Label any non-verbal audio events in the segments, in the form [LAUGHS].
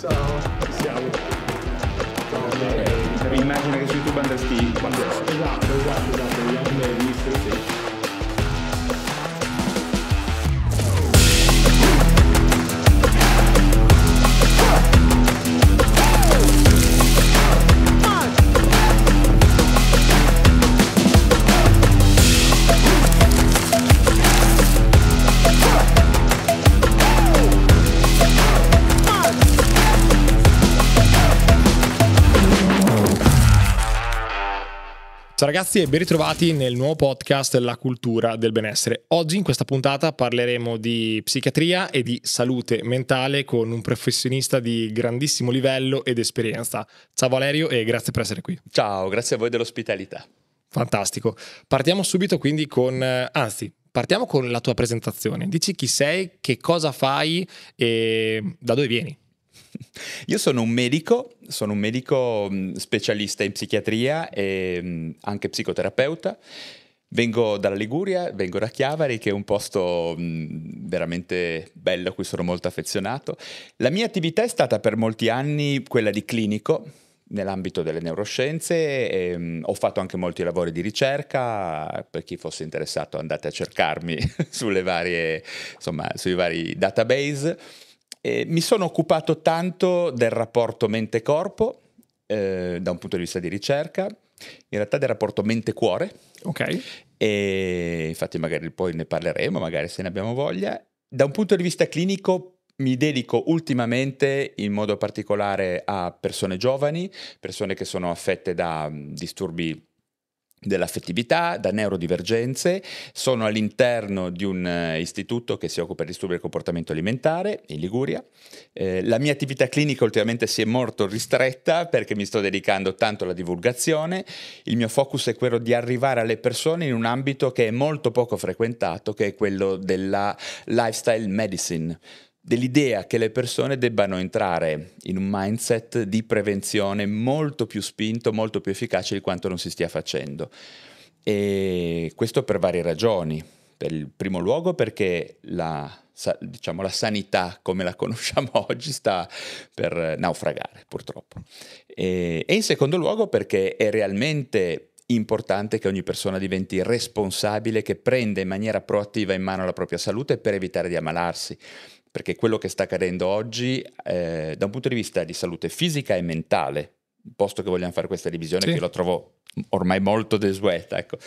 Ciao, ci siamo. Ciao, okay. Immagino che su YouTube andresti quando... Esatto, esatto, esatto, esatto gli hanno visto, sì. ragazzi e ben ritrovati nel nuovo podcast La cultura del benessere. Oggi in questa puntata parleremo di psichiatria e di salute mentale con un professionista di grandissimo livello ed esperienza. Ciao Valerio e grazie per essere qui. Ciao, grazie a voi dell'ospitalità. Fantastico. Partiamo subito quindi con, eh, anzi, partiamo con la tua presentazione. Dici chi sei, che cosa fai e da dove vieni. Io sono un medico, sono un medico mm, specialista in psichiatria e mm, anche psicoterapeuta. Vengo dalla Liguria, vengo da Chiavari, che è un posto mm, veramente bello a cui sono molto affezionato. La mia attività è stata per molti anni quella di clinico nell'ambito delle neuroscienze, e, ho fatto anche molti lavori di ricerca, per chi fosse interessato andate a cercarmi [LAUGHS] varie, insomma, sui vari database. Eh, mi sono occupato tanto del rapporto mente-corpo, eh, da un punto di vista di ricerca, in realtà del rapporto mente-cuore. Ok. E infatti magari poi ne parleremo, magari se ne abbiamo voglia. Da un punto di vista clinico mi dedico ultimamente in modo particolare a persone giovani, persone che sono affette da mm, disturbi dell'affettività, da neurodivergenze, sono all'interno di un eh, istituto che si occupa di disturbi del comportamento alimentare in Liguria. Eh, la mia attività clinica ultimamente si è molto ristretta perché mi sto dedicando tanto alla divulgazione, il mio focus è quello di arrivare alle persone in un ambito che è molto poco frequentato, che è quello della lifestyle medicine dell'idea che le persone debbano entrare in un mindset di prevenzione molto più spinto, molto più efficace di quanto non si stia facendo. E questo per varie ragioni. Per il primo luogo perché la, diciamo, la sanità come la [LAUGHS] conosciamo oggi sta per naufragare purtroppo. E, e in secondo luogo perché è realmente importante che ogni persona diventi responsabile, che prenda in maniera proattiva in mano la propria salute per evitare di ammalarsi perché quello che sta accadendo oggi eh, da un punto di vista di salute fisica e mentale, posto che vogliamo fare questa divisione sì. che lo trovo ormai molto desueta, ecco.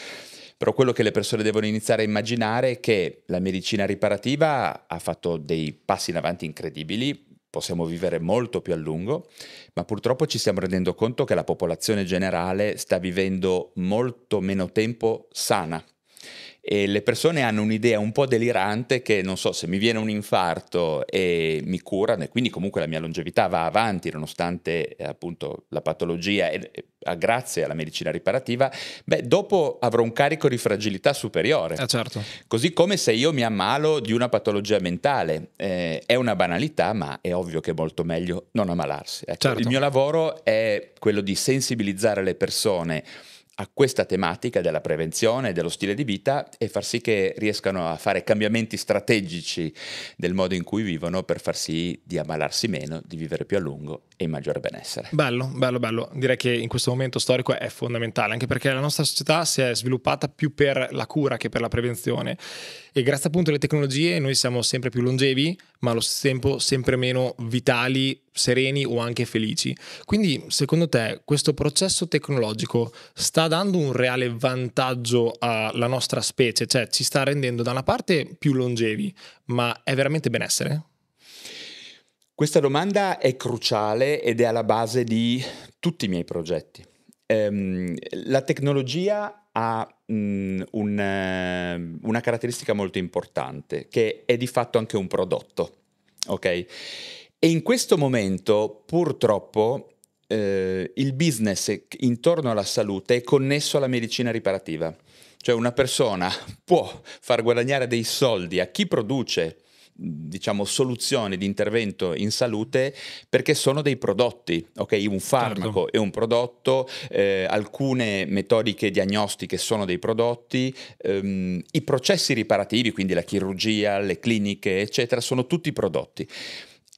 Però quello che le persone devono iniziare a immaginare è che la medicina riparativa ha fatto dei passi in avanti incredibili, possiamo vivere molto più a lungo, ma purtroppo ci stiamo rendendo conto che la popolazione generale sta vivendo molto meno tempo sana e le persone hanno un'idea un po' delirante che non so se mi viene un infarto e mi curano e quindi comunque la mia longevità va avanti nonostante eh, appunto la patologia e, eh, grazie alla medicina riparativa, beh dopo avrò un carico di fragilità superiore. Ah, certo. Così come se io mi ammalo di una patologia mentale, eh, è una banalità ma è ovvio che è molto meglio non ammalarsi. Ecco, certo. Il mio lavoro è quello di sensibilizzare le persone a questa tematica della prevenzione e dello stile di vita e far sì che riescano a fare cambiamenti strategici del modo in cui vivono per far sì di ammalarsi meno, di vivere più a lungo e in maggiore benessere. Bello, bello, bello. Direi che in questo momento storico è fondamentale, anche perché la nostra società si è sviluppata più per la cura che per la prevenzione e grazie appunto alle tecnologie noi siamo sempre più longevi, ma allo stesso tempo sempre meno vitali, sereni o anche felici. Quindi, secondo te, questo processo tecnologico sta dando un reale vantaggio alla nostra specie, cioè ci sta rendendo da una parte più longevi, ma è veramente benessere? Questa domanda è cruciale ed è alla base di tutti i miei progetti ehm, la tecnologia ha mh, mm, un, eh, una caratteristica molto importante, che è di fatto anche un prodotto, ok? E in questo momento, purtroppo, eh, il business intorno alla salute è connesso alla medicina riparativa. Cioè una persona [LAUGHS] può far guadagnare dei soldi a chi produce diciamo, soluzione di intervento in salute perché sono dei prodotti, ok? Un certo. farmaco certo. è un prodotto, eh, alcune metodiche diagnostiche sono dei prodotti, ehm, i processi riparativi, quindi la chirurgia, le cliniche, eccetera, sono tutti prodotti.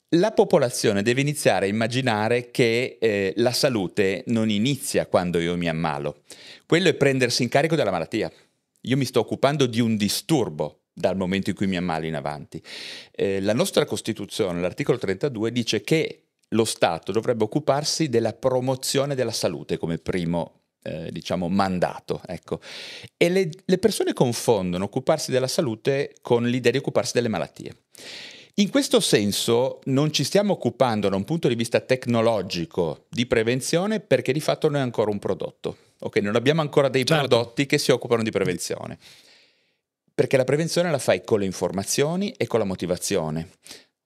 La popolazione deve iniziare a immaginare che eh, la salute non inizia quando io mi ammalo. Quello è prendersi in carico della malattia. Io mi sto occupando di un disturbo, dal momento in cui mi ammalo in avanti. Eh, la nostra Costituzione, l'articolo 32, dice che lo Stato dovrebbe occuparsi della promozione della salute come primo eh, diciamo mandato. Ecco. E le, le, persone confondono occuparsi della salute con l'idea di occuparsi delle malattie. In questo senso non ci stiamo occupando da un punto di vista tecnologico di prevenzione perché di fatto non è ancora un prodotto. Okay? Non abbiamo ancora dei certo. prodotti che si occupano di prevenzione. Perché la prevenzione la fai con le informazioni e con la motivazione,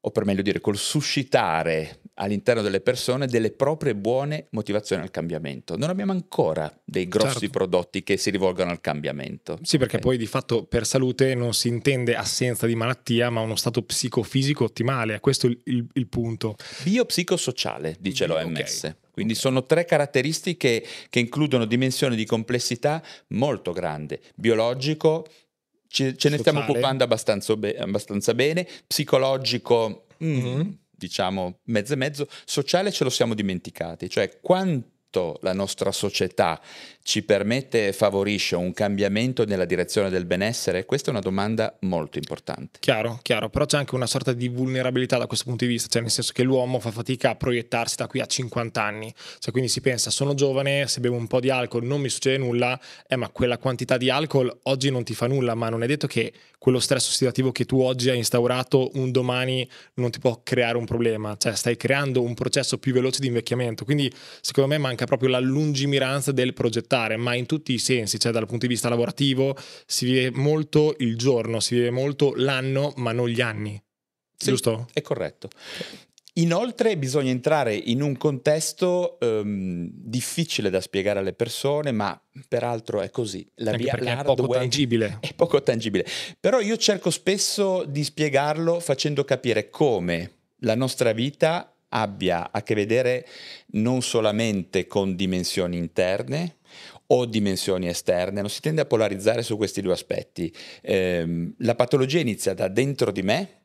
o per meglio dire col suscitare all'interno delle persone delle proprie buone motivazioni al cambiamento. Non abbiamo ancora dei grossi certo. prodotti che si rivolgano al cambiamento. Sì, perché okay. poi di fatto per salute non si intende assenza di malattia, ma uno stato psicofisico ottimale. Questo è il, il, il punto. Biopsicosociale, dice mm, l'OMS. Okay. Quindi sono tre caratteristiche che includono dimensioni di complessità molto grande, biologico, ce, ce ne stiamo occupando abbastanza, be- abbastanza bene, psicologico, mm, mm-hmm. diciamo, mezzo e mezzo, sociale ce lo siamo dimenticati, cioè quanto la nostra società ci permette e favorisce un cambiamento nella direzione del benessere? Questa è una domanda molto importante. Chiaro, chiaro, però c'è anche una sorta di vulnerabilità da questo punto di vista, cioè nel senso che l'uomo fa fatica a proiettarsi da qui a 50 anni, cioè quindi si pensa sono giovane, se bevo un po' di alcol non mi succede nulla, eh, ma quella quantità di alcol oggi non ti fa nulla, ma non è detto che quello stress ossidativo che tu oggi hai instaurato un domani non ti può creare un problema, cioè stai creando un processo più veloce di invecchiamento, quindi secondo me manca proprio la lungimiranza del progettare andare, ma in tutti i sensi, cioè dal punto di vista lavorativo si vive molto il giorno, si vive molto l'anno, ma non gli anni. Sì, giusto? È corretto. Inoltre bisogna entrare in un contesto ehm, difficile da spiegare alle persone, ma peraltro è così. La via, è poco tangibile. [LAUGHS] È poco tangibile. Però io cerco spesso di spiegarlo facendo capire come la nostra vita abbia a che vedere non solamente con dimensioni interne, o dimensioni esterne, non si tende a polarizzare su questi due aspetti. Eh, la patologia inizia da dentro di me,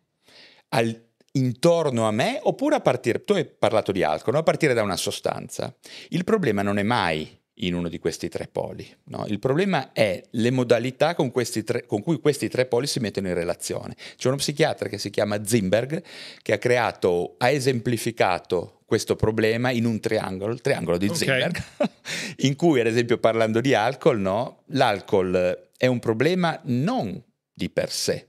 al, intorno a me, oppure a partire, tu hai parlato di alcol, no? a partire da una sostanza. Il problema non è mai in uno di questi tre poli. No? Il problema è le modalità con, tre, con, cui questi tre poli si mettono in relazione. C'è uno psichiatra che si chiama Zimberg che ha creato, ha esemplificato questo problema in un triangolo, il triangolo di okay. Zimberg, [LAUGHS] in cui ad esempio parlando di alcol, no? l'alcol è un problema non di per sé,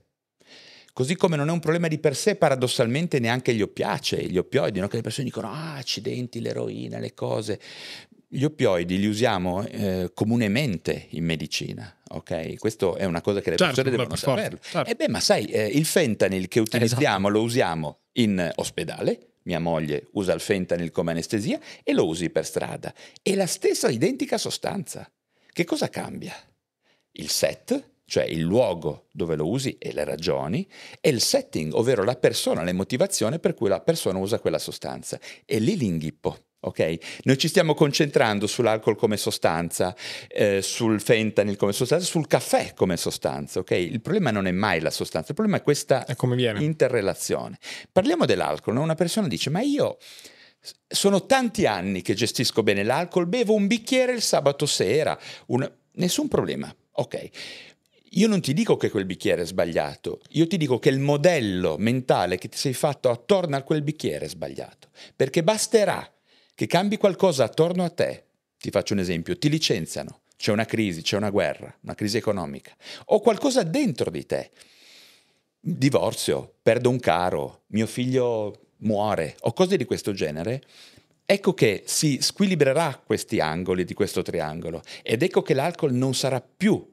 Così come non è un problema di per sé, paradossalmente neanche gli oppiace, gli oppioidi, no? che le persone dicono, ah, accidenti, l'eroina, le cose gli oppioidi li usiamo eh, comunemente in medicina, ok? Questa è una cosa che le certo, persone devono saperlo. Certo. E eh beh, ma sai, eh, il fentanyl che utilizziamo esatto. lo usiamo in ospedale, mia moglie usa il fentanyl come anestesia e lo usi per strada. È la stessa identica sostanza. Che cosa cambia? Il set, cioè il luogo dove lo usi e le ragioni, e il setting, ovvero la persona, le motivazioni per cui la persona usa quella sostanza. E lì l'inghippo. Ok? Noi ci stiamo concentrando sull'alcol come sostanza, eh, sul fentanyl come sostanza, sul caffè come sostanza, Ok? Il problema non è mai la sostanza, il problema è questa interrelazione. Parliamo dell'alcol, no? una persona dice ma io sono tanti anni che gestisco bene l'alcol, bevo un bicchiere il sabato sera, un... nessun problema, ok. Io non ti dico che quel bicchiere è sbagliato, io ti dico che il modello mentale che ti sei fatto attorno a quel bicchiere è sbagliato, perché basterà che cambi qualcosa attorno a te, ti faccio un esempio, ti licenziano, c'è una crisi, c'è una guerra, una crisi economica, o qualcosa dentro di te, divorzio, perdo un caro, mio figlio muore, o cose di questo genere, ecco che si squilibrerà questi angoli di questo triangolo ed ecco che l'alcol non sarà più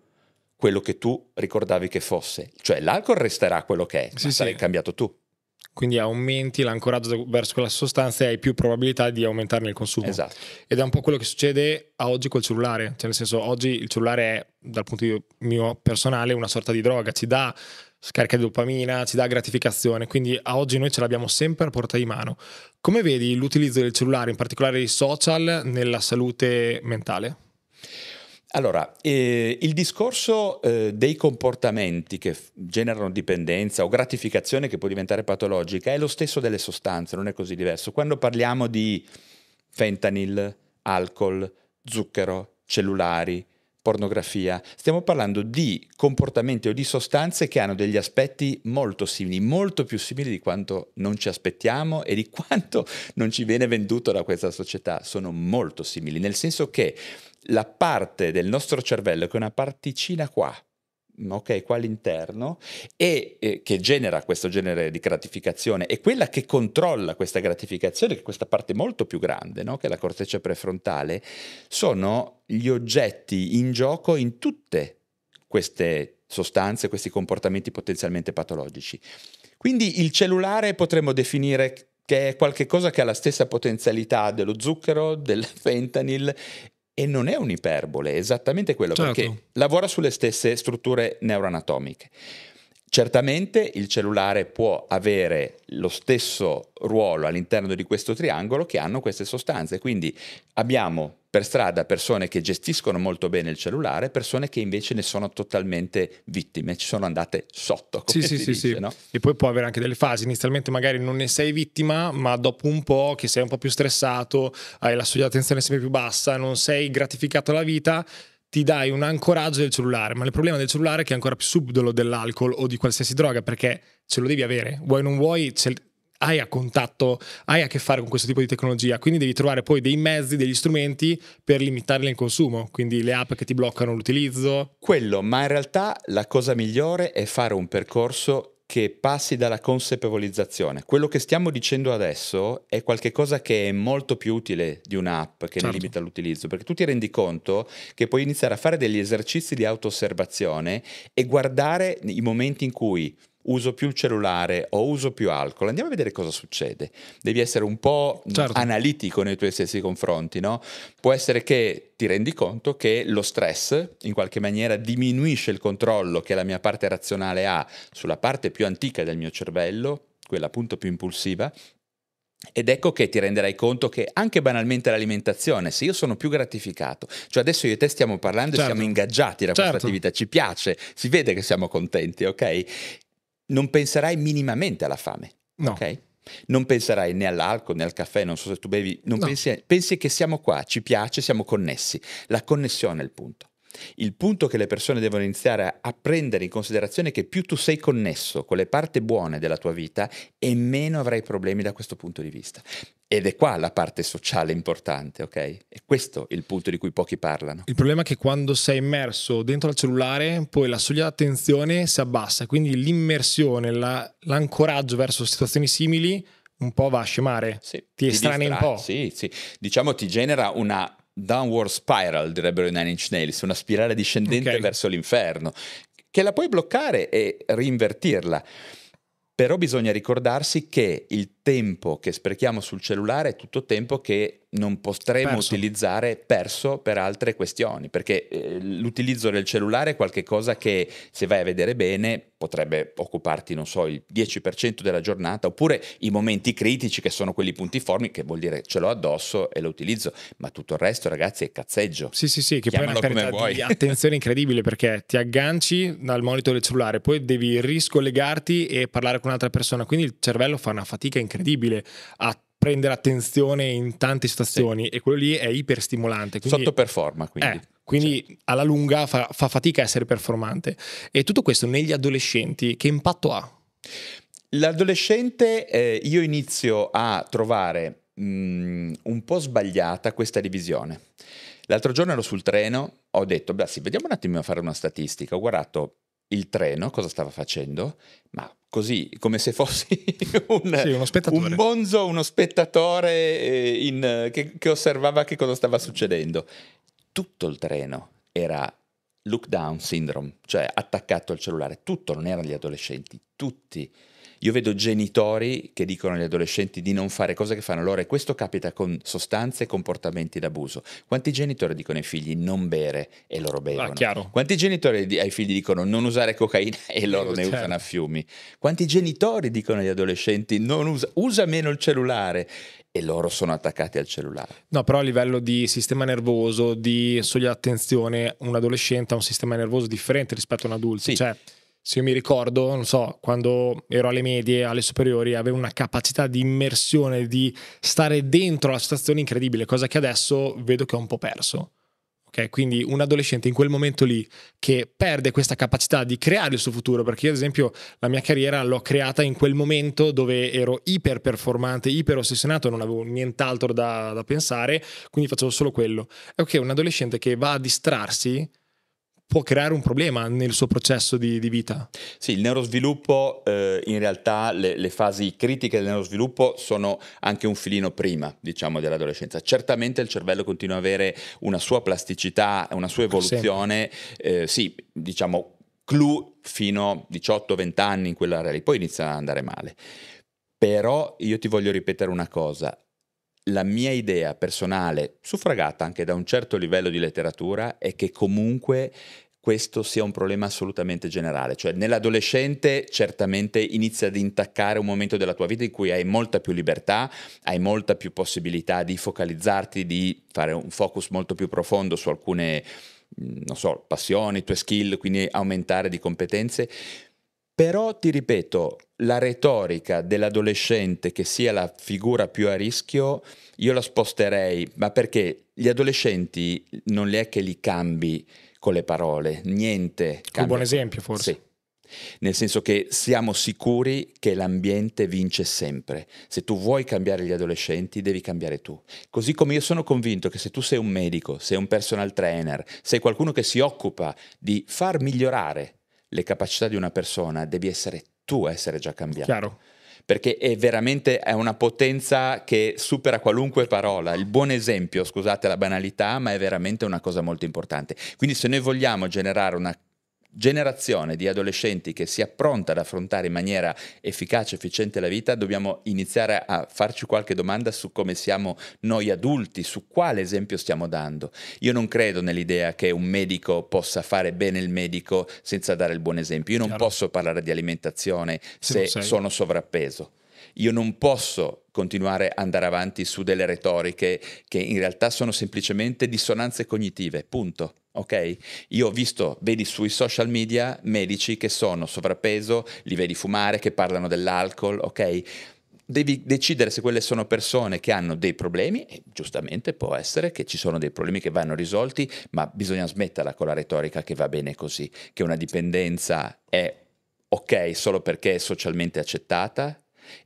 quello che tu ricordavi che fosse, cioè l'alcol resterà quello che è, sì, ma sì. sarai cambiato tu quindi aumenti l'ancoraggio verso quella sostanza e hai più probabilità di aumentarne il consumo. Esatto. Ed è un po' quello che succede a oggi col cellulare, cioè nel senso oggi il cellulare è dal punto di vista mio personale una sorta di droga, ci dà scarica di dopamina, ci dà gratificazione, quindi a oggi noi ce l'abbiamo sempre a portata di mano. Come vedi l'utilizzo del cellulare, in particolare dei social, nella salute mentale? Allora, eh, il discorso eh, dei comportamenti che f- generano dipendenza o gratificazione che può diventare patologica è lo stesso delle sostanze, non è così diverso. Quando parliamo di fentanyl, alcol, zucchero, cellulari, pornografia, stiamo parlando di comportamenti o di sostanze che hanno degli aspetti molto simili, molto più simili di quanto non ci aspettiamo e di [LAUGHS] quanto non ci viene venduto da questa società. Sono molto simili, nel senso che la parte del nostro cervello che è una particina qua, ok, qua all'interno, e eh, che genera questo genere di gratificazione, è quella che controlla questa gratificazione, che è questa parte molto più grande, no? che è la corteccia prefrontale, sono gli oggetti in gioco in tutte queste sostanze, questi comportamenti potenzialmente patologici. Quindi il cellulare potremmo definire che è qualcosa che ha la stessa potenzialità dello zucchero, del [LAUGHS] fentanyl e non è un'iperbole, è esattamente quello, certo. perché lavora sulle stesse strutture neuroanatomiche. Certamente il cellulare può avere lo stesso ruolo all'interno di questo triangolo che hanno queste sostanze, quindi abbiamo per strada persone che gestiscono molto bene il cellulare, persone che invece ne sono totalmente vittime, ci sono andate sotto. Come sì, sì, dice, sì, no? E poi può avere anche delle fasi, inizialmente magari non ne sei vittima, ma dopo un po' che sei un po' più stressato, hai la soglia attenzione sempre più bassa, non sei gratificato alla vita, ti dai un ancoraggio del cellulare, ma il problema del cellulare è che è ancora più subdolo dell'alcol o di qualsiasi droga, perché ce lo devi avere, vuoi non vuoi, hai a contatto, hai a che fare con questo tipo di tecnologia, quindi devi trovare poi dei mezzi, degli strumenti per limitarli in consumo, quindi le app che ti bloccano l'utilizzo. Quello, ma in realtà la cosa migliore è fare un percorso che passi dalla consapevolizzazione. Quello che stiamo dicendo adesso è qualcosa che è molto più utile di un'app che certo. ne limita l'utilizzo, perché tu ti rendi conto che puoi iniziare a fare degli esercizi di auto-osservazione e guardare i momenti in cui uso più il cellulare o uso più alcol, andiamo a vedere cosa succede. Devi essere un po' certo. analitico nei tuoi stessi confronti, no? Può essere che ti rendi conto che lo stress in qualche maniera diminuisce il controllo che la mia parte razionale ha sulla parte più antica del mio cervello, quella appunto più impulsiva, ed ecco che ti renderai conto che anche banalmente l'alimentazione, se io sono più gratificato, cioè adesso io e te stiamo parlando certo. e siamo certo. ingaggiati da certo. questa attività, ci piace, si vede che siamo contenti, ok? non penserai minimamente alla fame. No. Okay? Non penserai né all'alcol né al caffè, non so se tu bevi, non no. pensi, pensi che siamo qua, ci piace, siamo connessi. La connessione è il punto. Il punto che le persone devono iniziare a prendere in considerazione è che più tu sei connesso con le parti buone della tua vita e meno avrai problemi da questo punto di vista. Ed è qua la parte sociale importante, ok? E questo è il punto di cui pochi parlano. Il problema è che quando sei immerso dentro al cellulare, poi la soglia di attenzione si abbassa, quindi l'immersione, la, l'ancoraggio verso situazioni simili un po' va a scemare, sì, ti estranea un po'. Sì, sì, diciamo ti genera una downward spiral, direbbero i Nine Inch Nails, una spirale discendente okay. verso l'inferno, che la puoi bloccare e rinvertirla. Però bisogna ricordarsi che il tempo che sprechiamo sul cellulare è tutto tempo che non potremo perso. utilizzare perso per altre questioni, perché eh, l'utilizzo del cellulare è qualcosa che se vai a vedere bene potrebbe occuparti, non so, il 10% della giornata, oppure i momenti critici che sono quelli puntiformi, che vuol dire ce l'ho addosso e lo utilizzo, ma tutto il resto ragazzi è cazzeggio. Sì, sì, sì, che Chiamalo poi è una carità di [LAUGHS] attenzione incredibile perché ti agganci dal monitor del cellulare, poi devi riscollegarti e parlare con un'altra persona, quindi il cervello fa una fatica incredibile a prendere attenzione in tante situazioni sì. e quello lì è iperstimolante. Quindi, Sottoperforma quindi. Eh, quindi certo. alla lunga fa, fa fatica a essere performante. E tutto questo negli adolescenti che impatto ha? L'adolescente eh, io inizio a trovare mh, mm, un po' sbagliata questa divisione. L'altro giorno ero sul treno, ho detto, beh sì, vediamo un attimo a fare una statistica, ho guardato il treno, cosa stava facendo, ma così, come se fossi [LAUGHS] un, sì, uno, un bonzo, uno spettatore eh, in, eh, che, che osservava che cosa stava succedendo. Tutto il treno era look down syndrome, cioè attaccato al cellulare, tutto, non erano gli adolescenti, tutti io vedo genitori che dicono agli adolescenti di non fare cose che fanno loro e questo capita con sostanze e comportamenti d'abuso. Quanti genitori dicono ai figli non bere e loro ah, bevono? Ah, Quanti genitori ai figli dicono non usare cocaina e eh, loro oh, ne certo. usano a fiumi? Quanti genitori dicono agli adolescenti non usa, usa meno il cellulare e loro sono attaccati al cellulare. No, però a livello di sistema nervoso, di soglia attenzione, un adolescente ha un sistema nervoso differente rispetto a un adulto. Sì. Cioè se io mi ricordo, non so, quando ero alle medie, alle superiori, avevo una capacità di immersione, di stare dentro la situazione incredibile, cosa che adesso vedo che ho un po' perso. Okay, quindi un adolescente in quel momento lì che perde questa capacità di creare il suo futuro, perché io ad esempio la mia carriera l'ho creata in quel momento dove ero iper performante, iper ossessionato, non avevo nient'altro da, da pensare, quindi facevo solo quello. È ok, un adolescente che va a distrarsi può creare un problema nel suo processo di, di vita. Sì, il neurosviluppo, eh, in realtà le, le, fasi critiche del neurosviluppo sono anche un filino prima, diciamo, dell'adolescenza. Certamente il cervello continua ad avere una sua plasticità, una sua evoluzione, eh, sì, diciamo, clou fino a 18-20 anni in quell'area lì, poi inizia ad andare male. Però io ti voglio ripetere una cosa, la mia idea personale, suffragata anche da un certo livello di letteratura, è che comunque questo sia un problema assolutamente generale, cioè nell'adolescente certamente inizia ad intaccare un momento della tua vita in cui hai molta più libertà, hai molta più possibilità di focalizzarti, di fare un focus molto più profondo su alcune, non so, passioni, tue skill, quindi aumentare di competenze, però ti ripeto, la retorica dell'adolescente che sia la figura più a rischio, io la sposterei, ma perché gli adolescenti non è che li cambi con le parole, niente. Un buon esempio forse. Sì. Nel senso che siamo sicuri che l'ambiente vince sempre. Se tu vuoi cambiare gli adolescenti, devi cambiare tu. Così come io sono convinto che se tu sei un medico, sei un personal trainer, sei qualcuno che si occupa di far migliorare le capacità di una persona, devi essere tu a essere già cambiato. Chiaro perché è veramente è una potenza che supera qualunque parola. Il buon esempio, scusate la banalità, ma è veramente una cosa molto importante. Quindi se noi vogliamo generare una generazione di adolescenti che si appronta ad affrontare in maniera efficace, efficiente la vita, dobbiamo iniziare a farci qualche domanda su come siamo noi adulti, su quale esempio stiamo dando. Io non credo nell'idea che un medico possa fare bene il medico senza dare il buon esempio. Io non Chiaro. posso parlare di alimentazione se, se sono sovrappeso. Io non posso continuare ad andare avanti su delle retoriche che in realtà sono semplicemente dissonanze cognitive, punto. Ok? Io ho visto, vedi sui social media, medici che sono sovrappeso, li vedi fumare, che parlano dell'alcol, ok? devi decidere se quelle sono persone che hanno dei problemi, e giustamente può essere che ci sono dei problemi che vanno risolti, ma bisogna smetterla con la retorica che va bene così, che una dipendenza è ok solo perché è socialmente accettata,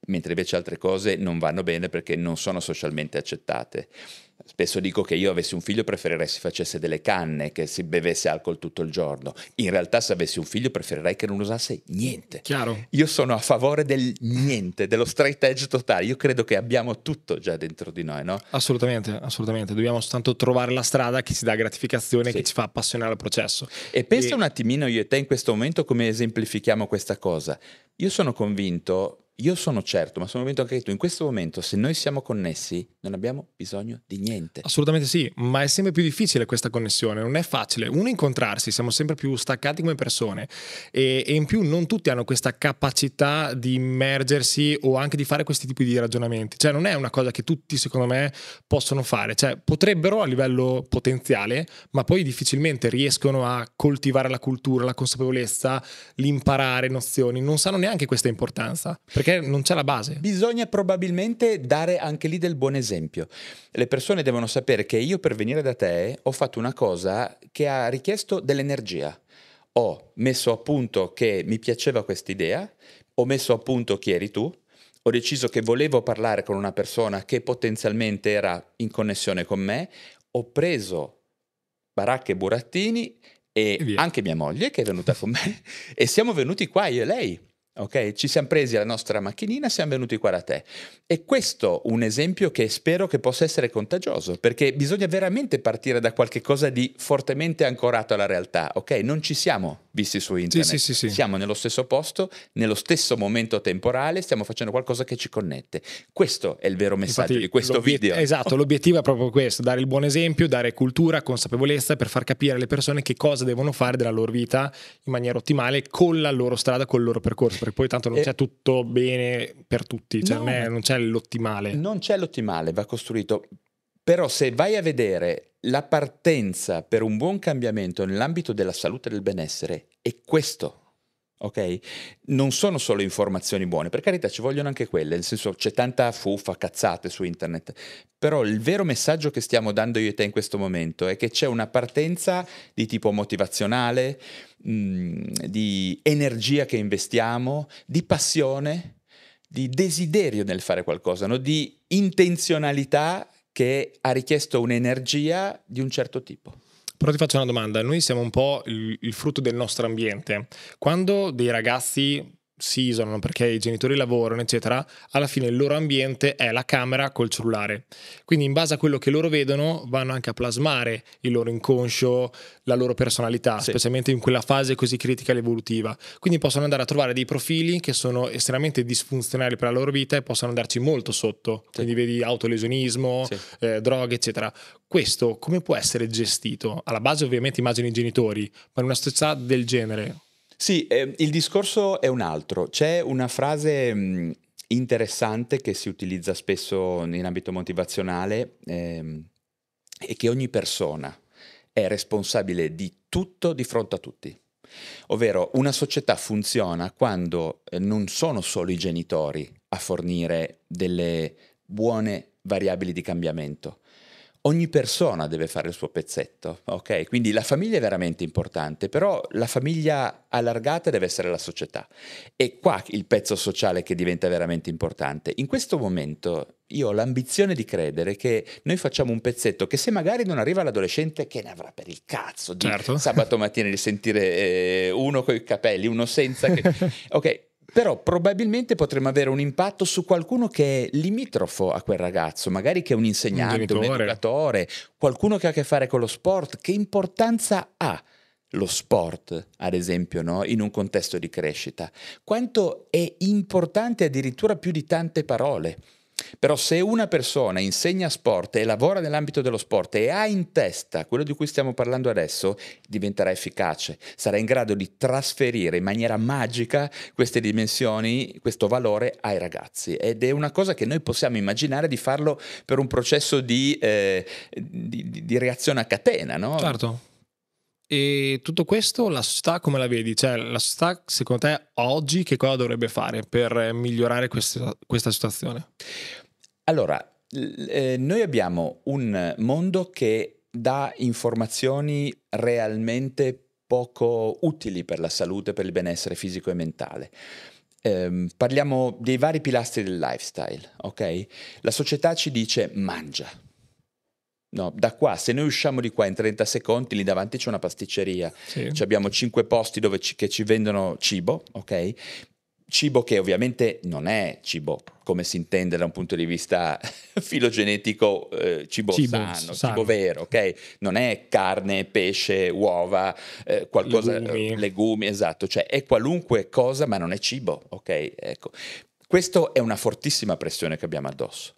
mentre invece altre cose non vanno bene perché non sono socialmente accettate. Spesso dico che io avessi un figlio preferirei si facesse delle canne, che si bevesse alcol tutto il giorno. In realtà se avessi un figlio preferirei che non usasse niente. Chiaro. Io sono a favore del niente, dello straight edge totale. Io credo che abbiamo tutto già dentro di noi, no? Assolutamente, assolutamente. Dobbiamo soltanto trovare la strada che ci dà gratificazione, sì. che ci fa appassionare al processo. E pensa e... un attimino io e te in questo momento come esemplifichiamo questa cosa. Io sono convinto io sono certo, ma sono convinto anche tu, in questo momento se noi siamo connessi non abbiamo bisogno di niente. Assolutamente sì, ma è sempre più difficile questa connessione, non è facile. Uno, incontrarsi, siamo sempre più staccati come persone e, e in più non tutti hanno questa capacità di immergersi o anche di fare questi tipi di ragionamenti. Cioè non è una cosa che tutti secondo me possono fare, cioè potrebbero a livello potenziale, ma poi difficilmente riescono a coltivare la cultura, la consapevolezza, l'imparare nozioni, non sanno neanche questa importanza. Perché perché non c'è la base. Bisogna probabilmente dare anche lì del buon esempio. Le persone devono sapere che io per venire da te ho fatto una cosa che ha richiesto dell'energia. Ho messo a punto che mi piaceva questa idea, ho messo a punto chi eri tu, ho deciso che volevo parlare con una persona che potenzialmente era in connessione con me, ho preso Baracca e Burattini e Via. anche mia moglie che è venuta con me [LAUGHS] e siamo venuti qua io e lei Ok? Ci siamo presi la nostra macchinina, siamo venuti qua da te. E questo un esempio che spero che possa essere contagioso, perché bisogna veramente partire da qualcosa di fortemente ancorato alla realtà, ok? Non ci siamo visti su internet. Sì, sì, sì, Siamo nello stesso posto, nello stesso momento temporale, stiamo facendo qualcosa che ci connette. Questo è il vero messaggio Infatti, di questo video. Esatto, [LAUGHS] l'obiettivo è proprio questo, dare il buon esempio, dare cultura, consapevolezza per far capire alle persone che cosa devono fare della loro vita in maniera ottimale con la loro strada, con il loro percorso, perché poi tanto non e... Eh. c'è tutto bene per tutti, cioè no, non, è, non c'è l'ottimale. Non c'è l'ottimale, va costruito però se vai a vedere la partenza per un buon cambiamento nell'ambito della salute e del benessere, è questo. Ok? Non sono solo informazioni buone, per carità ci vogliono anche quelle, nel senso c'è tanta fuffa, cazzate su internet, però il vero messaggio che stiamo dando io e te in questo momento è che c'è una partenza di tipo motivazionale, mh, mm, di energia che investiamo, di passione, di desiderio nel fare qualcosa, no? di intenzionalità che ha richiesto un'energia di un certo tipo. Però ti faccio una domanda, noi siamo un po' il, il frutto del nostro ambiente. Quando dei ragazzi si isolano perché i genitori lavorano, eccetera, alla fine il loro ambiente è la camera col cellulare. Quindi in base a quello che loro vedono vanno anche a plasmare il loro inconscio, la loro personalità, sì. specialmente in quella fase così critica e evolutiva. Quindi possono andare a trovare dei profili che sono estremamente disfunzionali per la loro vita e possono andarci molto sotto. Sì. Quindi vedi autolesionismo, sì. eh, droghe, eccetera. Questo come può essere gestito? Alla base ovviamente immagino i genitori, ma in una società del genere sì, eh, il discorso è un altro. C'è una frase mh, mm, interessante che si utilizza spesso in ambito motivazionale ehm, è che ogni persona è responsabile di tutto di fronte a tutti. Ovvero una società funziona quando eh, non sono solo i genitori a fornire delle buone variabili di cambiamento, ogni persona deve fare il suo pezzetto, ok? Quindi la famiglia è veramente importante, però la famiglia allargata deve essere la società. E qua il pezzo sociale che diventa veramente importante. In questo momento io ho l'ambizione di credere che noi facciamo un pezzetto che se magari non arriva l'adolescente che ne avrà per il cazzo di certo. sabato mattina di sentire eh, uno con i capelli, uno senza che... [LAUGHS] ok, però probabilmente potremmo avere un impatto su qualcuno che è limitrofo a quel ragazzo, magari che è un insegnante, un, un educatore, qualcuno che ha a che fare con lo sport. Che importanza ha? lo sport, ad esempio, no? in un contesto di crescita, quanto è importante addirittura più di tante parole. Però se una persona insegna sport e lavora nell'ambito dello sport e ha in testa quello di cui stiamo parlando adesso, diventerà efficace, sarà in grado di trasferire in maniera magica queste dimensioni, questo valore ai ragazzi. Ed è una cosa che noi possiamo immaginare di farlo per un processo di, eh, di, di reazione a catena, no? Certo. E tutto questo, la società come la vedi? Cioè, la società secondo te oggi che cosa dovrebbe fare per eh, migliorare questa, questa situazione? Allora, eh, noi abbiamo un mondo che dà informazioni realmente poco utili per la salute, per il benessere fisico e mentale. Eh, parliamo dei vari pilastri del lifestyle, ok? La società ci dice mangia, No, da qua, se noi usciamo di qua in 30 secondi, lì davanti c'è una pasticceria, sì. abbiamo 5 posti dove ci, che ci vendono cibo, ok? Cibo che ovviamente non è cibo come si intende da un punto di vista [LAUGHS] filogenetico, eh, cibo, cibo sano, sano, cibo vero, ok? Non è carne, pesce, uova, eh, qualcosa, eh, legumi. legumi, esatto, cioè è qualunque cosa ma non è cibo, ok? Ecco. Questa è una fortissima pressione che abbiamo addosso.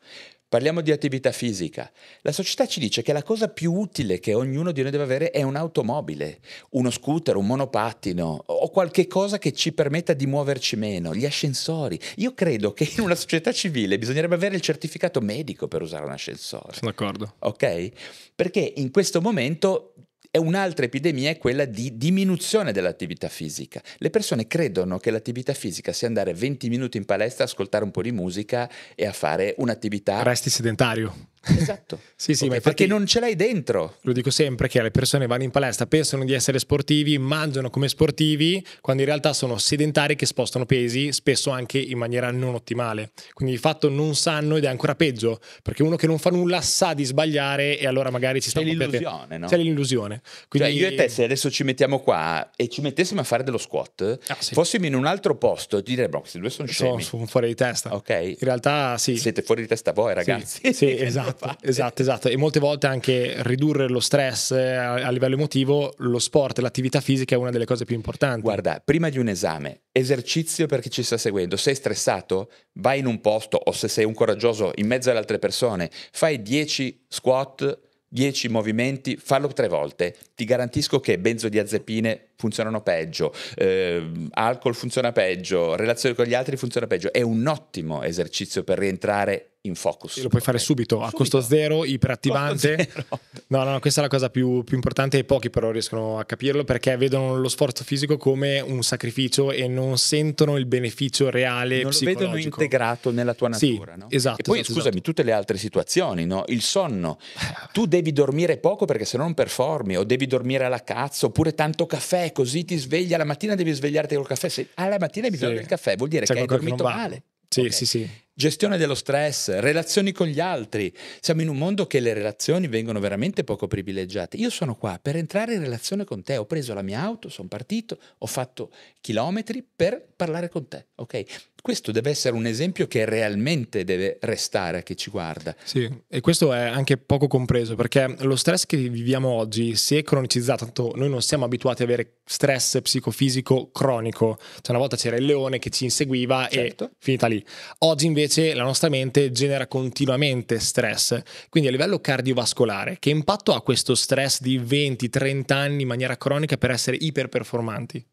Parliamo di attività fisica. La società ci dice che la cosa più utile che ognuno di noi deve avere è un'automobile, uno scooter, un monopattino o qualche cosa che ci permetta di muoverci meno, gli ascensori. Io credo che in una società civile bisognerebbe avere il certificato medico per usare un ascensore. Sono d'accordo. Ok? Perché in questo momento e un'altra epidemia è quella di diminuzione dell'attività fisica. Le persone credono che l'attività fisica sia andare 20 minuti in palestra, ascoltare un po' di musica e a fare un'attività... Resti sedentario. Esatto. [LAUGHS] sì, sì, okay, perché non ce l'hai dentro. Lo dico sempre che le persone vanno in palestra, pensano di essere sportivi, mangiano come sportivi, quando in realtà sono sedentari che spostano pesi, spesso anche in maniera non ottimale. Quindi di fatto non sanno ed è ancora peggio, perché uno che non fa nulla sa di sbagliare e allora magari ci sta l'illusione, no? C'è l'illusione. Cioè, Quindi... Cioè io e te se adesso ci mettiamo qua e ci mettessimo a fare dello squat, ah, sì. fossimo in un altro posto, ti direi, bro, questi due sono scemi. Sono fuori di testa. Ok. In realtà sì. Siete fuori di testa voi, ragazzi. sì, sì esatto esatto, esatto, esatto, E molte volte anche ridurre lo stress eh, a, livello emotivo, lo sport l'attività fisica è una delle cose più importanti. Guarda, prima di un esame, esercizio per chi ci sta seguendo. Sei stressato? Vai in un posto o se sei un coraggioso in mezzo alle altre persone, fai 10 squat, 10 movimenti, fallo tre volte. Ti garantisco che benzodiazepine funzionano peggio, eh, alcol funziona peggio, relazione con gli altri funziona peggio. È un ottimo esercizio per rientrare in focus. Sì, lo puoi fare subito, subito, a costo zero, iperattivante. Costo zero. [LAUGHS] No, no, questa è la cosa più, più, importante e pochi però riescono a capirlo perché vedono lo sforzo fisico come un sacrificio e non sentono il beneficio reale non psicologico. lo vedono integrato nella tua natura, sì, no? Esatto. E poi esatto, scusami, esatto. tutte le altre situazioni, no? Il sonno. Eh. Tu devi dormire poco perché se no non performi o devi dormire alla cazzo oppure tanto caffè, così ti svegli alla mattina devi svegliarti col caffè. Se alla mattina hai bisogno sì. del caffè, vuol dire C'è che hai dormito male. Sì, okay. sì, sì gestione dello stress, relazioni con gli altri. Siamo in un mondo che le relazioni vengono veramente poco privilegiate. Io sono qua per entrare in relazione con te, ho preso la mia auto, sono partito, ho fatto chilometri per parlare con te, ok? Questo deve essere un esempio che realmente deve restare a chi ci guarda. Sì, e questo è anche poco compreso perché lo stress che viviamo oggi si è cronicizzato, tanto noi non siamo abituati ad avere stress psicofisico cronico. Cioè una volta c'era il leone che ci inseguiva certo. e finita lì. Oggi invece invece la nostra mente genera continuamente stress. Quindi a livello cardiovascolare, che impatto ha questo stress di 20-30 anni in maniera cronica per essere iperperformanti?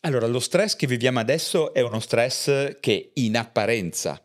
Allora, lo stress che viviamo adesso è uno stress che in apparenza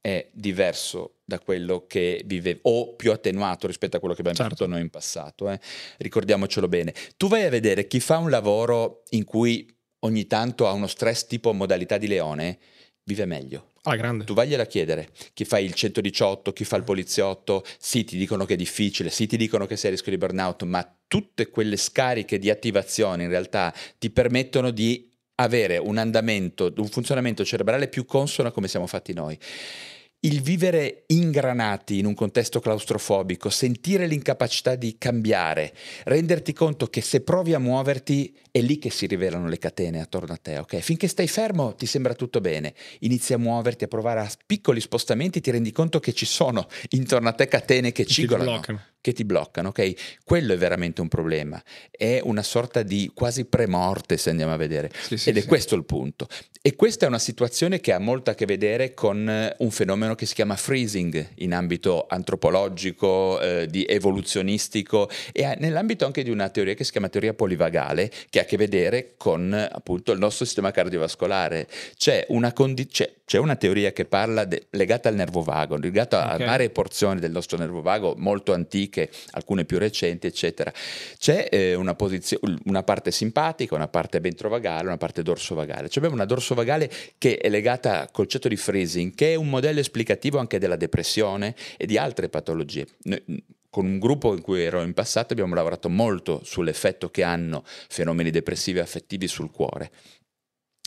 è diverso da quello che vive o più attenuato rispetto a quello che abbiamo certo. fatto noi in passato. Eh. Ricordiamocelo bene. Tu vai a vedere chi fa un lavoro in cui ogni tanto ha uno stress tipo modalità di leone, vive meglio. Alla ah, grande. Tu vagliela a chiedere. Chi fa il 118, chi fa il poliziotto, sì ti dicono che è difficile, sì ti dicono che sei a rischio di burnout, ma tutte quelle scariche di attivazione in realtà ti permettono di avere un andamento, un funzionamento cerebrale più consono a come siamo fatti noi. Il vivere ingranati in un contesto claustrofobico, sentire l'incapacità di cambiare, renderti conto che se provi a muoverti è lì che si rivelano le catene attorno a te, ok? Finché stai fermo ti sembra tutto bene, inizi a muoverti, a provare a piccoli spostamenti, ti rendi conto che ci sono intorno a te catene che cigolano, ti che ti bloccano, ok? Quello è veramente un problema, è una sorta di quasi premorte se andiamo a vedere, sì, sì, ed è sì. questo il punto. E questa è una situazione che ha molto a che vedere con eh, un fenomeno che si chiama freezing in ambito antropologico, eh, di evoluzionistico e nell'ambito anche di una teoria che si chiama teoria polivagale, che a che vedere con appunto il nostro sistema cardiovascolare. C'è una, condi- c'è, c'è una teoria che parla de- legata al nervo vago, legata okay. a varie porzioni del nostro nervo vago, molto antiche, alcune più recenti, eccetera. C'è eh, una, posizio- una parte simpatica, una parte ventrovagale, una parte dorsovagale. Cioè abbiamo una dorsovagale che è legata al concetto di freezing, che è un modello esplicativo anche della depressione e di altre patologie. Noi, con un gruppo in cui ero in passato abbiamo lavorato molto sull'effetto che hanno fenomeni depressivi e affettivi sul cuore.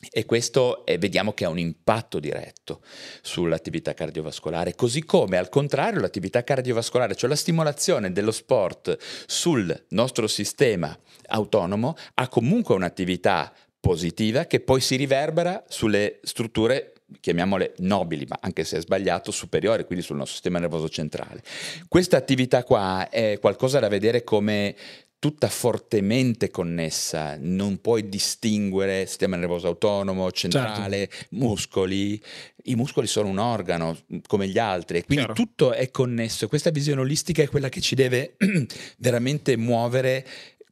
E questo eh, vediamo che ha un impatto diretto sull'attività cardiovascolare, così come al contrario l'attività cardiovascolare, cioè la stimolazione dello sport sul nostro sistema autonomo, ha comunque un'attività positiva che poi si riverbera sulle strutture chiamiamole nobili, ma anche se è sbagliato, superiore, quindi sul nostro sistema nervoso centrale. Questa attività qua è qualcosa da vedere come tutta fortemente connessa, non puoi distinguere sistema nervoso autonomo, centrale, certo. muscoli, i muscoli sono un organo come gli altri, quindi Chiaro. tutto è connesso, questa visione olistica è quella che ci deve [CLEARS THROAT] veramente muovere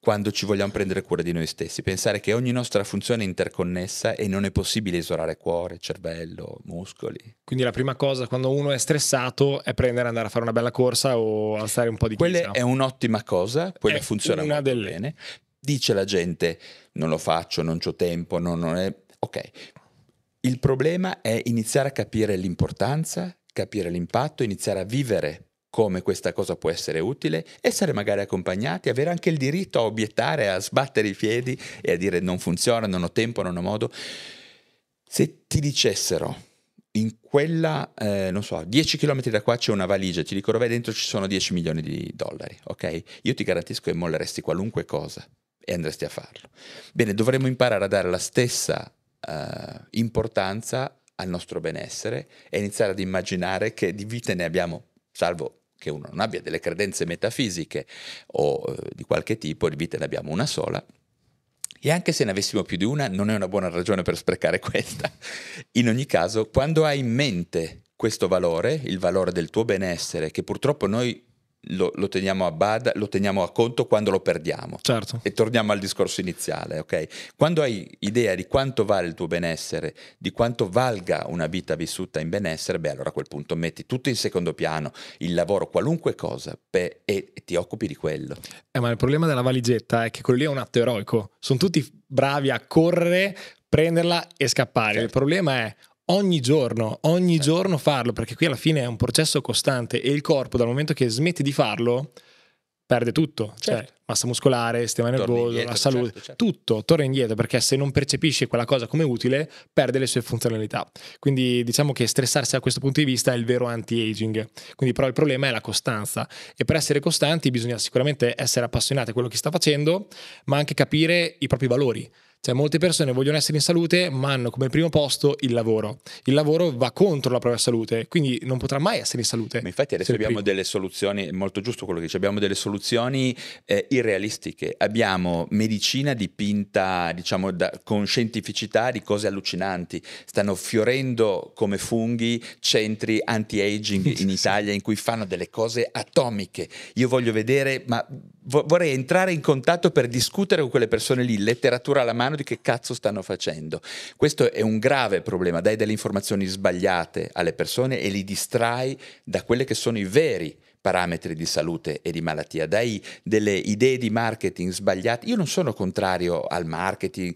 quando ci vogliamo prendere cura di noi stessi, pensare che ogni nostra funzione è interconnessa e non è possibile isolare cuore, cervello, muscoli. Quindi la prima cosa quando uno è stressato è prendere andare a fare una bella corsa o alzare un po' di chisa. Quella è un'ottima cosa, quella è funziona una delle... bene. Dice la gente non lo faccio, non ho tempo, non, non è... Ok, il problema è iniziare a capire l'importanza, capire l'impatto, iniziare a vivere come questa cosa può essere utile, essere magari accompagnati, avere anche il diritto a obiettare, a sbattere i piedi e a dire non funziona, non ho tempo, non ho modo. Se ti dicessero in quella, eh, non so, 10 km da qua c'è una valigia, ti dicono, vai dentro ci sono 10 milioni di dollari, ok? Io ti garantisco che molleresti qualunque cosa e andresti a farlo. Bene, dovremmo imparare a dare la stessa eh, importanza al nostro benessere e iniziare ad immaginare che di vite ne abbiamo, salvo che uno non abbia delle credenze metafisiche o eh, di qualche tipo, di vita ne abbiamo una sola, e anche se ne avessimo più di una, non è una buona ragione per sprecare questa. [LAUGHS] In ogni caso, quando hai in mente questo valore, il valore del tuo benessere, che purtroppo noi lo, lo, teniamo a bada, lo teniamo a conto quando lo perdiamo. Certo. E torniamo al discorso iniziale, ok? Quando hai idea di quanto vale il tuo benessere, di quanto valga una vita vissuta in benessere, beh, allora a quel punto metti tutto in secondo piano, il lavoro, qualunque cosa, beh, e, e ti occupi di quello. Eh, ma il problema della valigetta è che quello lì è un atto eroico. Sono tutti bravi a correre, prenderla e scappare. Certo. Il problema è ogni giorno, ogni certo. giorno farlo, perché qui alla fine è un processo costante e il corpo dal momento che smetti di farlo perde tutto, cioè certo. cioè massa muscolare, sistema nervoso, la salute, certo, certo, tutto torna indietro perché se non percepisce quella cosa come utile perde le sue funzionalità. Quindi diciamo che stressarsi da questo punto di vista è il vero anti-aging. Quindi però il problema è la costanza e per essere costanti bisogna sicuramente essere appassionati a quello che sta facendo, ma anche capire i propri valori cioè, molte persone vogliono essere in salute, ma hanno come primo posto il lavoro. Il lavoro va contro la propria salute, quindi non potrà mai essere in salute. Ma infatti adesso abbiamo primo. delle soluzioni, è molto giusto quello che dice, abbiamo delle soluzioni eh, irrealistiche. Abbiamo medicina dipinta, diciamo, da, con scientificità di cose allucinanti. Stanno fiorendo come funghi centri anti-aging [LAUGHS] in Italia in cui fanno delle cose atomiche. Io voglio vedere, ma vorrei entrare in contatto per discutere con quelle persone lì, letteratura alla mano, di che cazzo stanno facendo. Questo è un grave problema, dai delle informazioni sbagliate alle persone e li distrai da quelli che sono i veri parametri di salute e di malattia, dai delle idee di marketing sbagliate. Io non sono contrario al marketing,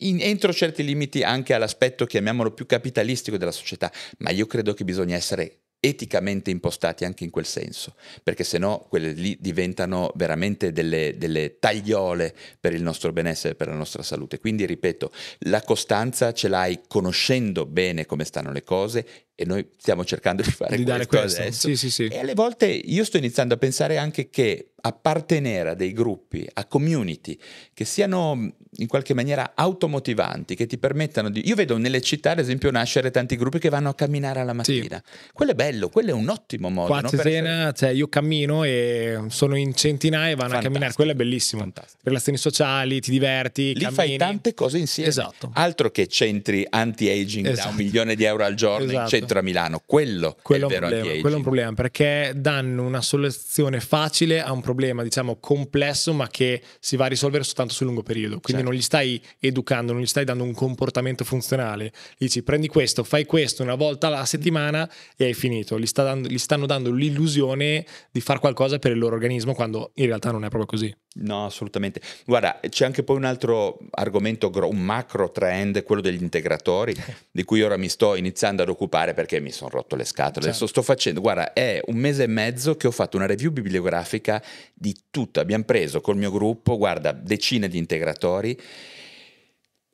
in, entro certi limiti anche all'aspetto, chiamiamolo più capitalistico della società, ma io credo che bisogna essere eticamente impostati anche in quel senso, perché se no quelle lì diventano veramente delle, delle, tagliole per il nostro benessere, per la nostra salute. Quindi, ripeto, la costanza ce l'hai conoscendo bene come stanno le cose e noi stiamo cercando di fare di questo, questo, adesso. Sì, sì, sì. E alle volte io sto iniziando a pensare anche che appartenere a dei gruppi, a community che siano in qualche maniera automotivanti che ti permettano di... Io vedo nelle città, ad esempio, nascere tanti gruppi che vanno a camminare alla mattina. Sì. Quello è bello, quello è un ottimo modo. Qua a Cesena, per... cioè, io cammino e sono in centinaia e vanno Fantastico. a camminare. Quello è bellissimo. Fantastico. Relazioni sociali, ti diverti, Lì cammini. fai tante cose insieme. Esatto. Altro che centri anti-aging esatto. da un esatto. milione di euro al giorno esatto. in centro a Milano. Quello, quello è vero problema, anti-aging. Quello è un problema perché danno una soluzione facile a un problema, diciamo, complesso ma che si va a risolvere soltanto sul lungo periodo. Quindi certo non gli stai educando, non gli stai dando un comportamento funzionale. Gli dici prendi questo, fai questo una volta alla settimana e hai finito. Gli, sta dando, gli stanno dando l'illusione di fare qualcosa per il loro organismo quando in realtà non è proprio così. No, assolutamente. Guarda, c'è anche poi un altro argomento, un macro trend, quello degli integratori, [LAUGHS] di cui ora mi sto iniziando ad occupare perché mi sono rotto le scatole. Certo. Adesso sto facendo, guarda, è un mese e mezzo che ho fatto una review bibliografica di tutto. Abbiamo preso col mio gruppo, guarda, decine di integratori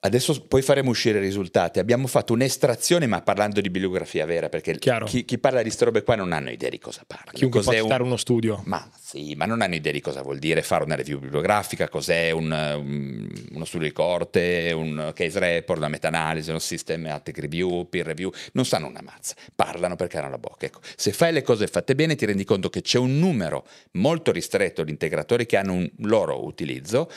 Adesso poi faremo uscire i risultati. Abbiamo fatto un'estrazione, ma parlando di bibliografia vera, perché chi, chi, parla di queste robe qua non hanno idea di cosa parla. Chiunque cos'è può citare un... uno studio. Ma sì, ma non hanno idea di cosa vuol dire fare una review bibliografica, cos'è un, un, uno studio di corte, un case report, una meta-analisi, un systematic review, peer review. Non sanno una mazza, parlano perché hanno la bocca. Ecco, se fai le cose fatte bene ti rendi conto che c'è un numero molto ristretto di integratori che hanno un loro utilizzo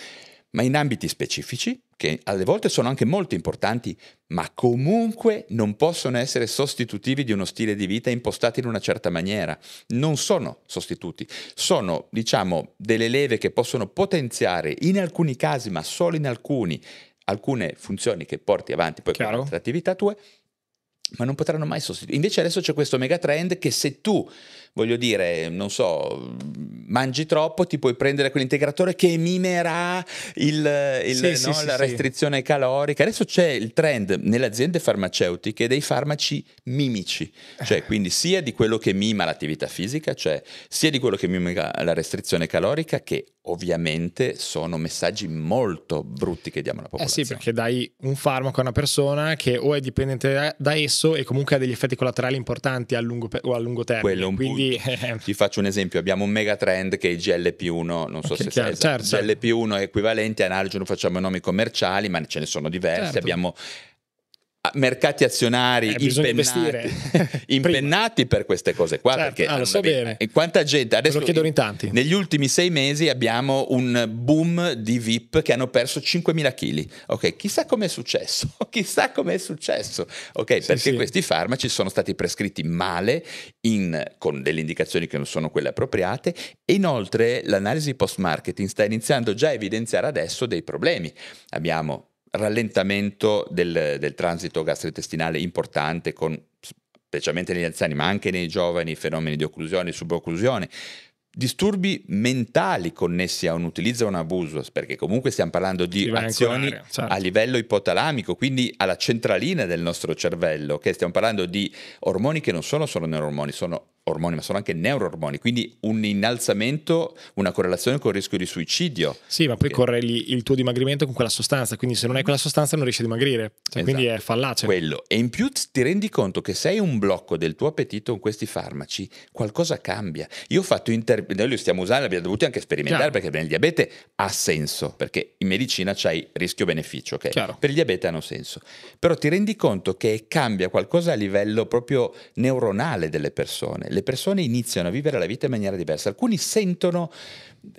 ma in ambiti specifici, che alle volte sono anche molto importanti, ma comunque non possono essere sostitutivi di uno stile di vita impostato in una certa maniera. Non sono sostituti, sono, diciamo, delle leve che possono potenziare in alcuni casi, ma solo in alcuni, alcune funzioni che porti avanti poi Chiaro. con le attività tue, ma non potranno mai sostituire. Invece adesso c'è questo megatrend che se tu voglio dire, non so, mangi troppo, ti puoi prendere quell'integratore che mimerà il, il, sì, no, sì, la sì, restrizione calorica. Adesso c'è il trend nelle aziende farmaceutiche dei farmaci mimici, cioè [LAUGHS] quindi sia di quello che mima l'attività fisica, cioè sia di quello che mima la restrizione calorica, che ovviamente sono messaggi molto brutti che diamo alla popolazione. Eh sì, perché dai un farmaco a una persona che o è dipendente da, esso e comunque ha degli effetti collaterali importanti a lungo, o a lungo termine. Quello è un Quindi quindi... Eh, ti faccio un esempio, abbiamo un mega trend che è il GLP1, non so okay, se chiaro, sai, certo, certo. GLP1 è equivalente, a analogeno facciamo nomi commerciali, ma ce ne sono diversi, certo. abbiamo mercati azionari eh, impennati, [LAUGHS] impennati per queste cose qua. Certo, perché ah, lo so bene. E eh, quanta gente adesso? Me lo chiedono in tanti. Negli ultimi sei mesi abbiamo un boom di VIP che hanno perso 5.000 kg. Ok, chissà com'è successo. [LAUGHS] chissà com'è successo. Ok, sì, perché sì. questi farmaci sono stati prescritti male in, con delle indicazioni che non sono quelle appropriate. E inoltre l'analisi post-marketing sta iniziando già a evidenziare adesso dei problemi. Abbiamo rallentamento del, del transito gastrointestinale importante con specialmente negli anziani, ma anche nei giovani, fenomeni di occlusione, subocclusione, disturbi mentali connessi a un utilizzo e un abuso, perché comunque stiamo parlando di azioni certo. a livello ipotalamico, quindi alla centralina del nostro cervello, che stiamo parlando di ormoni che non sono solo neuromoni, sono ormoni, ma sono anche neuroormoni, quindi un innalzamento, una correlazione con il rischio di suicidio. Sì, ma poi che... correli il tuo dimagrimento con quella sostanza, quindi se non hai quella sostanza non riesci a dimagrire, cioè, esatto. quindi è fallace. Quello. E in più ti rendi conto che se hai un blocco del tuo appetito con questi farmaci, qualcosa cambia. Io ho fatto intervento, noi li stiamo usando, li abbiamo dovuti anche sperimentare Chiaro. perché nel diabete ha senso, perché in medicina c'hai rischio-beneficio, ok? Per il diabete hanno senso. Però ti rendi conto che cambia qualcosa a livello proprio neuronale delle persone le persone iniziano a vivere la vita in maniera diversa. Alcuni sentono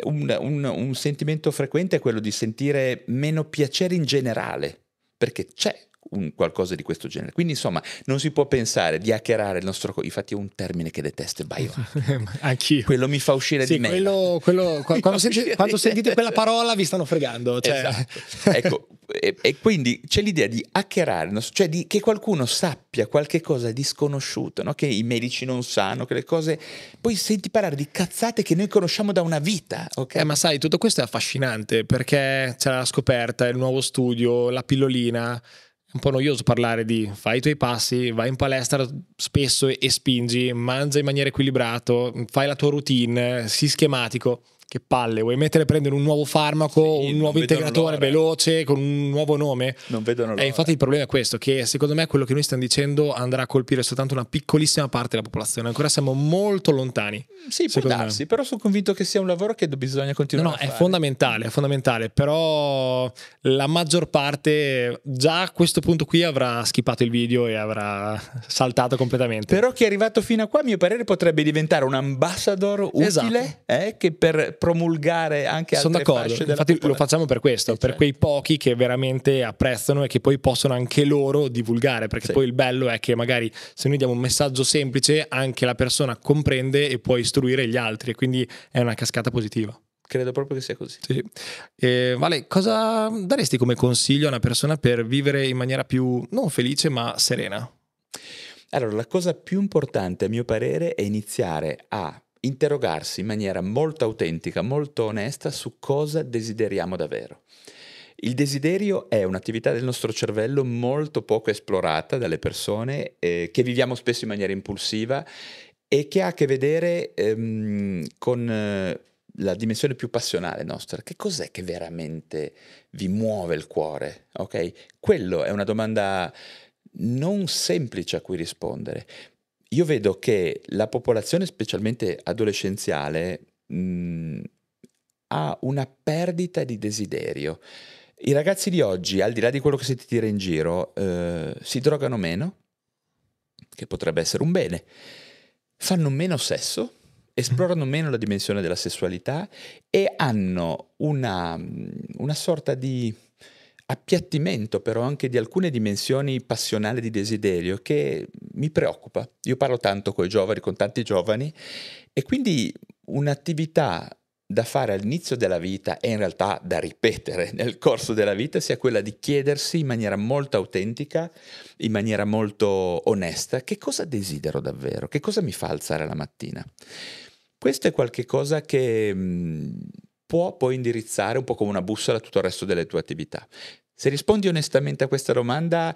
un, un, un sentimento frequente, quello di sentire meno piacere in generale, perché c'è un qualcosa di questo genere. Quindi insomma non si può pensare di hackerare il nostro... infatti è un termine che detesto, il [LAUGHS] Anch'io. Quello mi fa uscire sì, di me. Quello, quello, [LAUGHS] quando, senti, quando sentite quella parola vi stanno fregando. Cioè. Esatto. ecco, e, e, quindi c'è l'idea di hackerare, cioè di, che qualcuno sappia qualche cosa di sconosciuto, no? che i medici non sanno, che le cose... Poi senti parlare di cazzate che noi conosciamo da una vita. Okay? Eh, ma sai, tutto questo è affascinante perché c'è la scoperta, il nuovo studio, la pillolina un po' noioso parlare di fai i tuoi passi, vai in palestra spesso e, e spingi, mangia in maniera equilibrata, fai la tua routine, sii schematico che palle, vuoi mettere a prendere un nuovo farmaco, sì, un nuovo integratore veloce con un nuovo nome? Non vedono eh, l'ora. E infatti il problema è questo, che secondo me quello che noi stiamo dicendo andrà a colpire soltanto una piccolissima parte della popolazione, ancora siamo molto lontani. Sì, può darsi, me. però sono convinto che sia un lavoro che bisogna continuare. No, no, è fondamentale, è fondamentale, però la maggior parte già a questo punto qui avrà skippato il video e avrà saltato completamente. Però chi è arrivato fino a qua, a mio parere, potrebbe diventare un ambassador utile esatto. eh, che per promulgare anche Sono altre Sono d'accordo, infatti lo facciamo per questo, sì, per certo. quei pochi che veramente apprezzano e che poi possono anche loro divulgare, perché sì. poi il bello è che magari se noi diamo un messaggio semplice anche la persona comprende e può istruire gli altri, e quindi è una cascata positiva. Credo proprio che sia così. Sì. Eh, vale, cosa daresti come consiglio a una persona per vivere in maniera più non felice ma serena? Allora, la cosa più importante a mio parere è iniziare a interrogarsi in maniera molto autentica, molto onesta su cosa desideriamo davvero. Il desiderio è un'attività del nostro cervello molto poco esplorata dalle persone, eh, che viviamo spesso in maniera impulsiva e che ha a che vedere ehm, con eh, la dimensione più passionale nostra. Che cos'è che veramente vi muove il cuore? Okay? Quello è una domanda non semplice a cui rispondere io vedo che la popolazione, specialmente adolescenziale, mh, mm, ha una perdita di desiderio. I ragazzi di oggi, al di là di quello che si tira in giro, eh, si drogano meno, che potrebbe essere un bene, fanno meno sesso, esplorano mm. meno la dimensione della sessualità e hanno una, mm, una sorta di appiattimento però anche di alcune dimensioni passionali di desiderio che mi preoccupa. Io parlo tanto con i giovani, con tanti giovani e quindi un'attività da fare all'inizio della vita e in realtà da ripetere [LAUGHS] nel corso della vita sia quella di chiedersi in maniera molto autentica, in maniera molto onesta, che cosa desidero davvero, che cosa mi fa alzare la mattina. Questo è qualcosa che mh, può poi indirizzare un po' come una bussola tutto il resto delle tue attività. Se rispondi onestamente a questa domanda,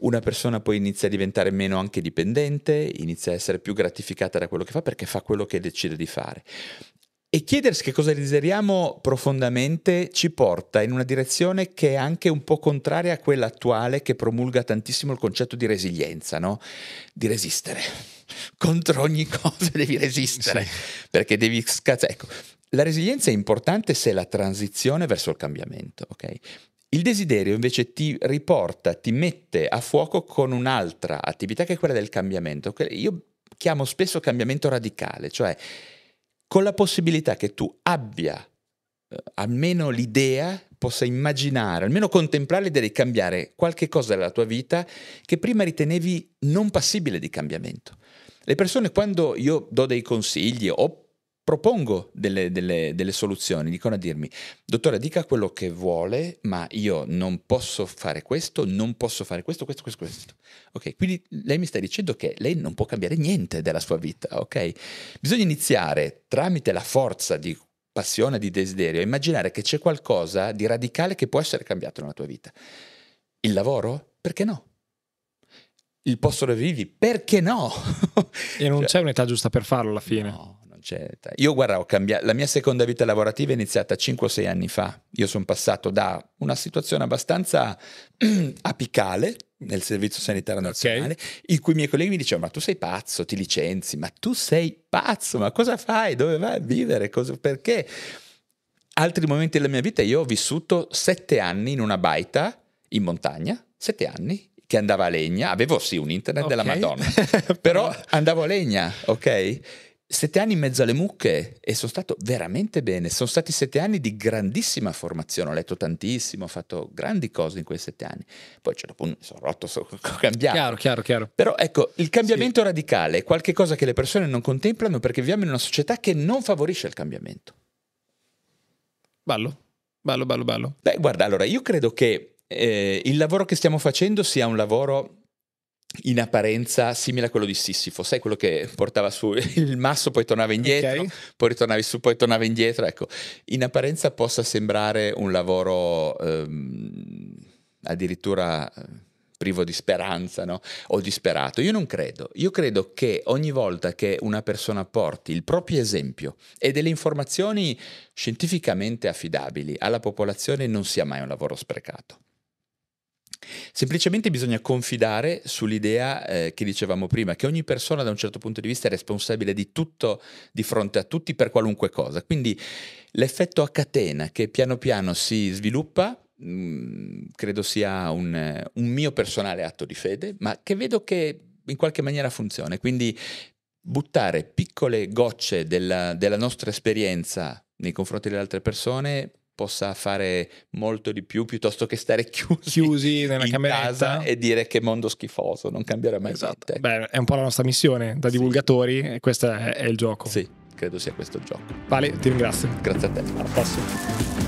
una persona poi inizia a diventare meno anche dipendente, inizia a essere più gratificata da quello che fa perché fa quello che decide di fare. E chiedersi che cosa desideriamo profondamente ci porta in una direzione che è anche un po' contraria a quella attuale che promulga tantissimo il concetto di resilienza, no? Di resistere. [LAUGHS] Contro ogni cosa devi resistere, sì. perché devi scazzare. Cioè, ecco, la resilienza è importante se è la transizione verso il cambiamento, ok? Il desiderio invece ti riporta, ti mette a fuoco con un'altra attività che è quella del cambiamento. che Io chiamo spesso cambiamento radicale, cioè con la possibilità che tu abbia eh, almeno l'idea, possa immaginare, almeno contemplare l'idea di cambiare qualche cosa della tua vita che prima ritenevi non passibile di cambiamento. Le persone quando io do dei consigli o propongo delle, delle, delle, soluzioni, dicono a dirmi, dottore dica quello che vuole, ma io non posso fare questo, non posso fare questo, questo, questo, questo. Ok, quindi lei mi sta dicendo che lei non può cambiare niente della sua vita, ok? Bisogna iniziare tramite la forza di passione, di desiderio, a immaginare che c'è qualcosa di radicale che può essere cambiato nella tua vita. Il lavoro? Perché no? Il posto dove vivi? Perché no? e non [LAUGHS] cioè, c'è un'età giusta per farlo alla fine. No cioè, io guarda, ho cambiato, la mia seconda vita lavorativa è iniziata 5-6 anni fa. Io sono passato da una situazione abbastanza [CLEARS THROAT] apicale nel Servizio Sanitario Nazionale, okay. in cui i miei colleghi mi dicevano ma tu sei pazzo, ti licenzi, ma tu sei pazzo, ma cosa fai, dove vai a vivere, cosa, perché? Altri momenti della mia vita, io ho vissuto 7 anni in una baita in montagna, 7 anni, che andava a legna, avevo sì un internet okay. della Madonna, [LAUGHS] però andavo a legna, ok? sette anni in mezzo alle mucche e sono stato veramente bene. Sono stati sette anni di grandissima formazione, ho letto tantissimo, ho fatto grandi cose in quei sette anni. Poi c'è dopo certo mi sono rotto, sono [LAUGHS] cambiato. Chiaro, chiaro, chiaro. Però ecco, il cambiamento sì. radicale è qualcosa che le persone non contemplano perché viviamo in una società che non favorisce il cambiamento. Ballo, ballo, ballo, ballo. Beh, guarda, allora, io credo che eh, il lavoro che stiamo facendo sia un lavoro in apparenza simile a quello di Sissifo, sai quello che portava su il masso, poi tornava indietro, okay. poi ritornavi su, poi tornava indietro, ecco, in apparenza possa sembrare un lavoro ehm, addirittura eh, privo di speranza no? o disperato. Io non credo, io credo che ogni volta che una persona porti il proprio esempio e delle informazioni scientificamente affidabili alla popolazione non sia mai un lavoro sprecato. Semplicemente bisogna confidare sull'idea eh, che dicevamo prima, che ogni persona da un certo punto di vista è responsabile di tutto di fronte a tutti per qualunque cosa. Quindi l'effetto a catena che piano piano si sviluppa mh, mm, credo sia un, un mio personale atto di fede, ma che vedo che in qualche maniera funziona. Quindi buttare piccole gocce della, della nostra esperienza nei confronti delle altre persone possa fare molto di più piuttosto che stare [LAUGHS] chiusi, chiusi nella in casa e dire che mondo schifoso, non cambierà mai esatto. Beh, è un po' la nostra missione da sì. divulgatori e questo è, è il gioco. Sì, credo sia questo il gioco. Vale, ti ringrazio. Grazie a te, alla prossima.